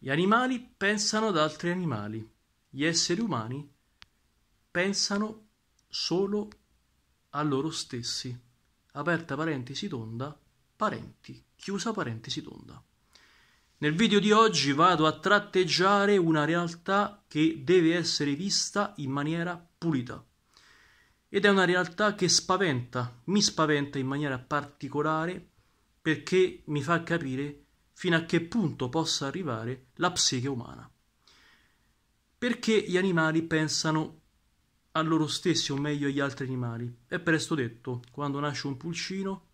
Gli animali pensano ad altri animali, gli esseri umani pensano solo a loro stessi. Aperta parentesi tonda, parenti, chiusa parentesi tonda. Nel video di oggi vado a tratteggiare una realtà che deve essere vista in maniera pulita. Ed è una realtà che spaventa, mi spaventa in maniera particolare perché mi fa capire che fino a che punto possa arrivare la psiche umana. Perché gli animali pensano a loro stessi o meglio agli altri animali? È presto detto, quando nasce un pulcino,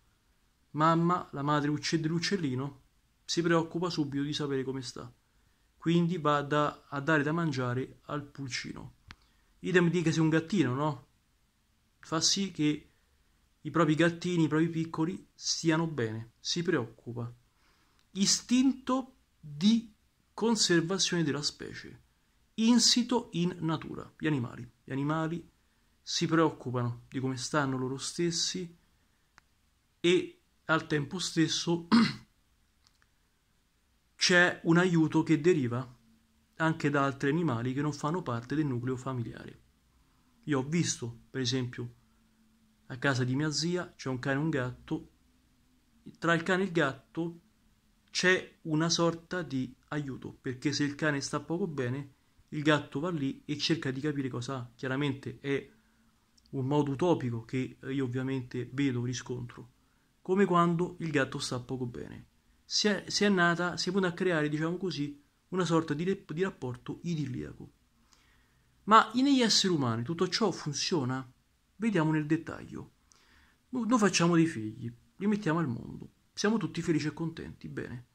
mamma, la madre uccide l'uccellino, si preoccupa subito di sapere come sta. Quindi va da, a dare da mangiare al pulcino. Idem dica se un gattino, no? Fa sì che i propri gattini, i propri piccoli, stiano bene, si preoccupa istinto di conservazione della specie, insito in natura, gli animali. Gli animali si preoccupano di come stanno loro stessi e al tempo stesso c'è un aiuto che deriva anche da altri animali che non fanno parte del nucleo familiare. Io ho visto, per esempio, a casa di mia zia c'è un cane e un gatto, tra il cane e il gatto c'è una sorta di aiuto, perché se il cane sta poco bene, il gatto va lì e cerca di capire cosa ha. Chiaramente è un modo utopico che io ovviamente vedo, riscontro, come quando il gatto sta poco bene. Si è, si è nata, si è venuta a creare, diciamo così, una sorta di, di rapporto idilliaco. Ma negli esseri umani tutto ciò funziona? Vediamo nel dettaglio. Noi facciamo dei figli, li mettiamo al mondo. Siamo tutti felici e contenti, bene.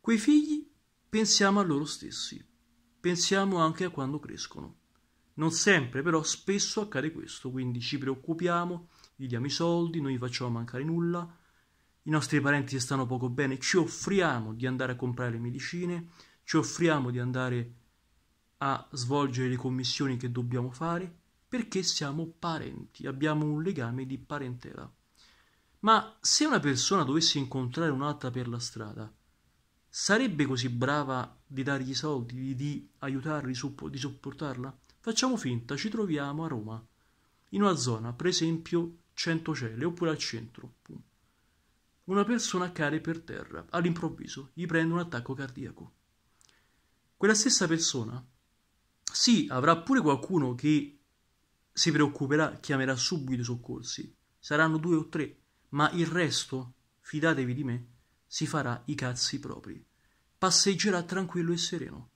Quei figli pensiamo a loro stessi, pensiamo anche a quando crescono. Non sempre, però spesso accade questo, quindi ci preoccupiamo, gli diamo i soldi, non gli facciamo mancare nulla, i nostri parenti stanno poco bene, ci offriamo di andare a comprare le medicine, ci offriamo di andare a svolgere le commissioni che dobbiamo fare, perché siamo parenti, abbiamo un legame di parentela. Ma se una persona dovesse incontrare un'altra per la strada, sarebbe così brava di dargli soldi, di, aiutarli, di sopportarla? Facciamo finta, ci troviamo a Roma, in una zona, per esempio 100 Centocelle, oppure al centro. Una persona cade per terra, all'improvviso, gli prende un attacco cardiaco. Quella stessa persona, sì, avrà pure qualcuno che si preoccuperà, chiamerà subito i soccorsi. Saranno due o tre, ma il resto, fidatevi di me, si farà i cazzi propri. Passeggerà tranquillo e sereno.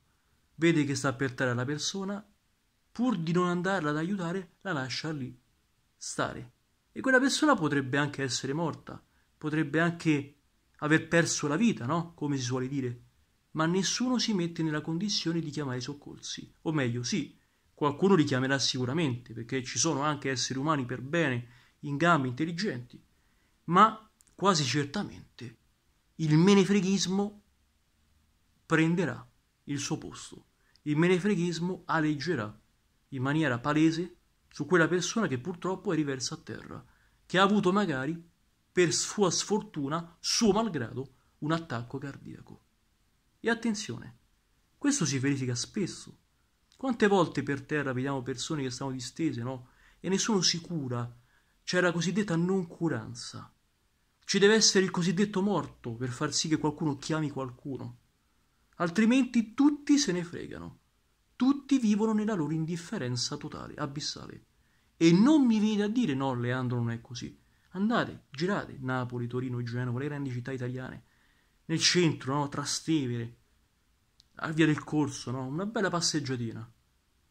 Vede che sta per terra la persona, pur di non andarla ad aiutare, la lascia lì stare. E quella persona potrebbe anche essere morta, potrebbe anche aver perso la vita, no? Come si suole dire. Ma nessuno si mette nella condizione di chiamare i soccorsi. O meglio, sì, qualcuno li chiamerà sicuramente, perché ci sono anche esseri umani per bene, in gambe, intelligenti ma quasi certamente il menefreghismo prenderà il suo posto. Il menefreghismo aleggerà in maniera palese su quella persona che purtroppo è riversa a terra, che ha avuto magari, per sua sfortuna, suo malgrado, un attacco cardiaco. E attenzione, questo si verifica spesso. Quante volte per terra vediamo persone che stanno distese, no? E nessuno si cura c'è la cosiddetta noncuranza. Ci deve essere il cosiddetto morto per far sì che qualcuno chiami qualcuno. Altrimenti tutti se ne fregano. Tutti vivono nella loro indifferenza totale, abissale. E non mi viene a dire no, Leandro non è così. Andate, girate Napoli, Torino, Genova, le grandi città italiane. Nel centro, no? Trastevere, a via del corso, no? Una bella passeggiatina.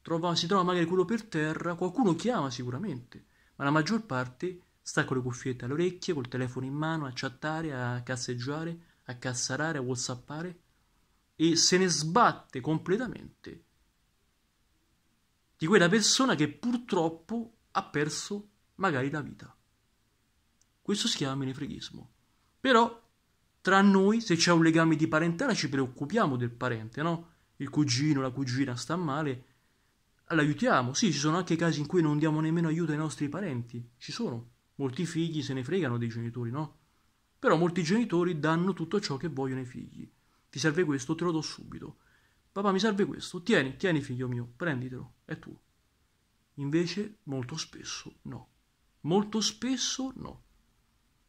Trova, si trova magari quello per terra, qualcuno chiama sicuramente ma la maggior parte sta con le cuffiette alle orecchie, col telefono in mano, a chattare, a casseggiare, a cassarare, a whatsappare e se ne sbatte completamente di quella persona che purtroppo ha perso magari la vita. Questo si chiama menefreghismo. Però tra noi, se c'è un legame di parentela, ci preoccupiamo del parente, no? Il cugino, la cugina sta male, l'aiutiamo. Sì, ci sono anche casi in cui non diamo nemmeno aiuto ai nostri parenti. Ci sono. Molti figli se ne fregano dei genitori, no? Però molti genitori danno tutto ciò che vogliono ai figli. Ti serve questo, te lo do subito. Papà, mi serve questo. Tieni, tieni figlio mio, prenditelo, è tuo. Invece molto spesso no. Molto spesso no.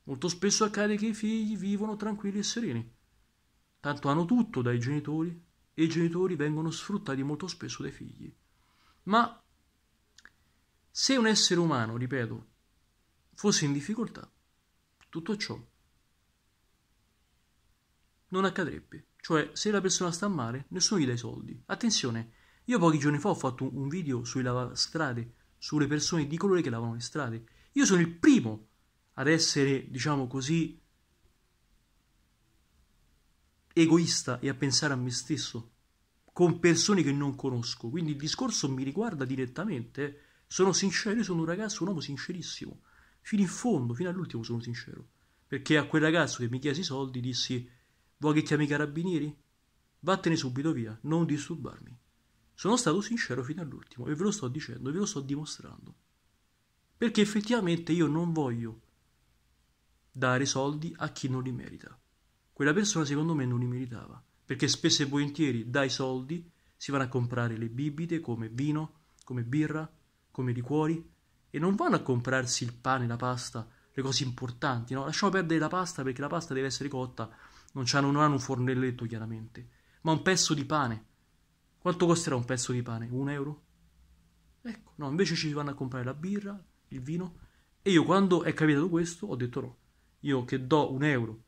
Molto spesso accade che i figli vivono tranquilli e sereni. Tanto hanno tutto dai genitori e i genitori vengono sfruttati molto spesso dai figli. Ma se un essere umano, ripeto, fosse in difficoltà, tutto ciò non accadrebbe. Cioè, se la persona sta male, nessuno gli dà i soldi. Attenzione, io pochi giorni fa ho fatto un video sui lavastrade, sulle persone di colore che lavano le strade. Io sono il primo ad essere, diciamo così, egoista e a pensare a me stesso con persone che non conosco, quindi il discorso mi riguarda direttamente. Sono sincero, io sono un ragazzo, un uomo sincerissimo, fino in fondo, fino all'ultimo sono sincero. Perché a quel ragazzo che mi chiese i soldi dissi: Vuoi che chiami i carabinieri? Vattene subito via, non disturbarmi. Sono stato sincero fino all'ultimo e ve lo sto dicendo, ve lo sto dimostrando. Perché effettivamente io non voglio dare soldi a chi non li merita. Quella persona secondo me non li meritava perché spesso e volentieri dai soldi si vanno a comprare le bibite come vino, come birra, come liquori e non vanno a comprarsi il pane, la pasta, le cose importanti, no? Lasciamo perdere la pasta perché la pasta deve essere cotta, non, non hanno un fornelletto chiaramente, ma un pezzo di pane. Quanto costerà un pezzo di pane? Un euro? Ecco, no, invece ci vanno a comprare la birra, il vino e io quando è capitato questo ho detto no, io che do un euro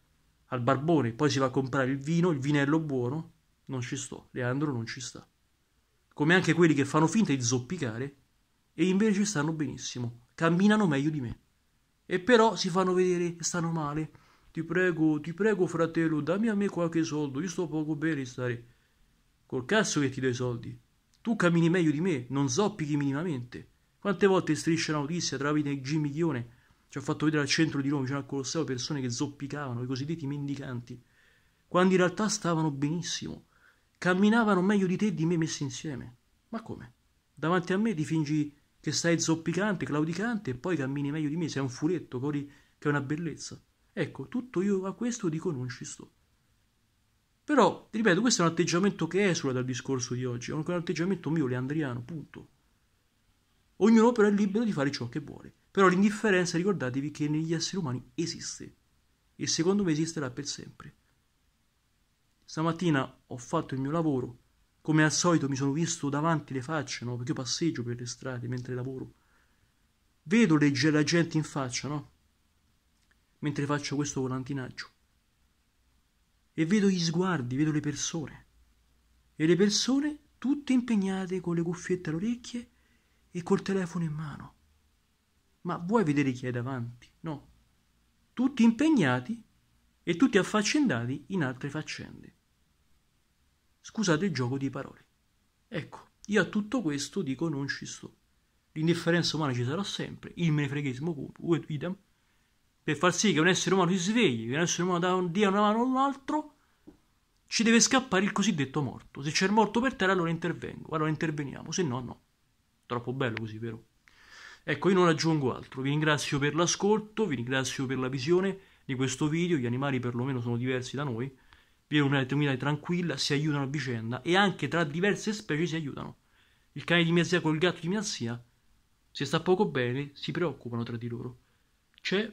al barbone, poi si va a comprare il vino, il vinello buono, non ci sto, Leandro non ci sta. Come anche quelli che fanno finta di zoppicare e invece stanno benissimo, camminano meglio di me. E però si fanno vedere che stanno male. Ti prego, ti prego fratello, dammi a me qualche soldo, io sto poco bene stare. Col cazzo che ti do i soldi. Tu cammini meglio di me, non zoppichi minimamente. Quante volte striscia la notizia tramite Jimmy Ghione ci ha fatto vedere al centro di Roma, vicino al Colosseo, persone che zoppicavano, i cosiddetti mendicanti, quando in realtà stavano benissimo. Camminavano meglio di te e di me messi insieme. Ma come? Davanti a me ti fingi che stai zoppicante, claudicante, e poi cammini meglio di me, sei un furetto, cori che è una bellezza. Ecco, tutto io a questo dico non ci sto. Però, ripeto, questo è un atteggiamento che esula dal discorso di oggi, è un atteggiamento mio, leandriano, punto. Ognuno però è libero di fare ciò che vuole. Però l'indifferenza ricordatevi che negli esseri umani esiste. E secondo me esisterà per sempre. Stamattina ho fatto il mio lavoro. Come al solito mi sono visto davanti le facce, no? Perché io passeggio per le strade mentre lavoro. Vedo le, la gente in faccia, no? Mentre faccio questo volantinaggio. E vedo gli sguardi, vedo le persone. E le persone tutte impegnate con le cuffiette alle orecchie e col telefono in mano. Ma vuoi vedere chi è davanti? No. Tutti impegnati e tutti affaccendati in altre faccende. Scusate il gioco di parole. Ecco, io a tutto questo dico non ci sto. L'indifferenza umana ci sarà sempre, il menefreghismo pure, idem, per far sì che un essere umano si svegli, che un essere umano dia una mano all'altro, ci deve scappare il cosiddetto morto. Se c'è il morto per terra allora intervengo, allora interveniamo, se no no. Troppo bello così, vero? Ecco, io non aggiungo altro. Vi ringrazio per l'ascolto, vi ringrazio per la visione di questo video. Gli animali perlomeno sono diversi da noi. vivono è una terminale tranquilla, si aiutano a vicenda e anche tra diverse specie si aiutano. Il cane di mia zia col gatto di mia zia, se sta poco bene, si preoccupano tra di loro. C'è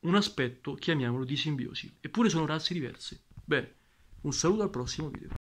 un aspetto, chiamiamolo, di simbiosi. Eppure sono razze diverse. Bene, un saluto al prossimo video.